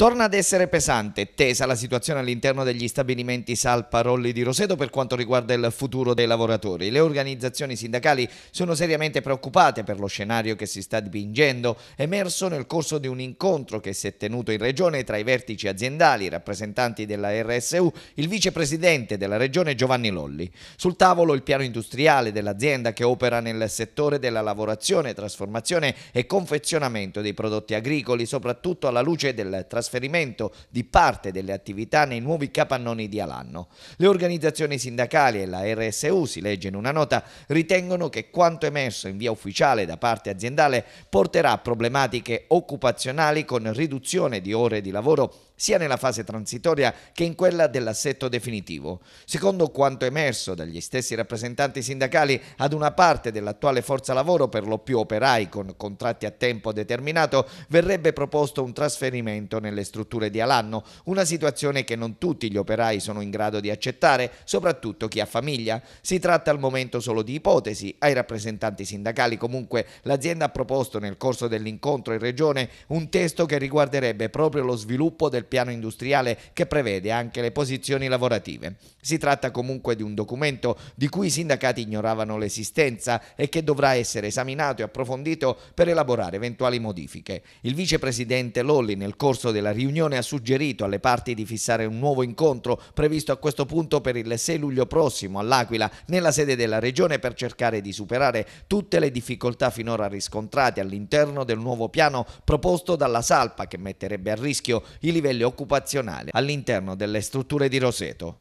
Torna ad essere pesante, e tesa la situazione all'interno degli stabilimenti Salparolli di Roseto per quanto riguarda il futuro dei lavoratori. Le organizzazioni sindacali sono seriamente preoccupate per lo scenario che si sta dipingendo, emerso nel corso di un incontro che si è tenuto in regione tra i vertici aziendali, i rappresentanti della RSU, il vicepresidente della regione Giovanni Lolli. Sul tavolo il piano industriale dell'azienda che opera nel settore della lavorazione, trasformazione e confezionamento dei prodotti agricoli, soprattutto alla luce del trasformazione trasferimento di parte delle attività nei nuovi capannoni di Alanno. Le organizzazioni sindacali e la RSU, si legge in una nota, ritengono che quanto emerso in via ufficiale da parte aziendale porterà a problematiche occupazionali con riduzione di ore di lavoro sia nella fase transitoria che in quella dell'assetto definitivo. Secondo quanto emerso dagli stessi rappresentanti sindacali, ad una parte dell'attuale forza lavoro, per lo più operai con contratti a tempo determinato, verrebbe proposto un trasferimento nelle le strutture di Alanno, una situazione che non tutti gli operai sono in grado di accettare, soprattutto chi ha famiglia. Si tratta al momento solo di ipotesi, ai rappresentanti sindacali comunque l'azienda ha proposto nel corso dell'incontro in regione un testo che riguarderebbe proprio lo sviluppo del piano industriale che prevede anche le posizioni lavorative. Si tratta comunque di un documento di cui i sindacati ignoravano l'esistenza e che dovrà essere esaminato e approfondito per elaborare eventuali modifiche. Il vicepresidente Lolli nel corso della la riunione ha suggerito alle parti di fissare un nuovo incontro previsto a questo punto per il 6 luglio prossimo all'Aquila nella sede della Regione per cercare di superare tutte le difficoltà finora riscontrate all'interno del nuovo piano proposto dalla Salpa che metterebbe a rischio i livelli occupazionali all'interno delle strutture di Roseto.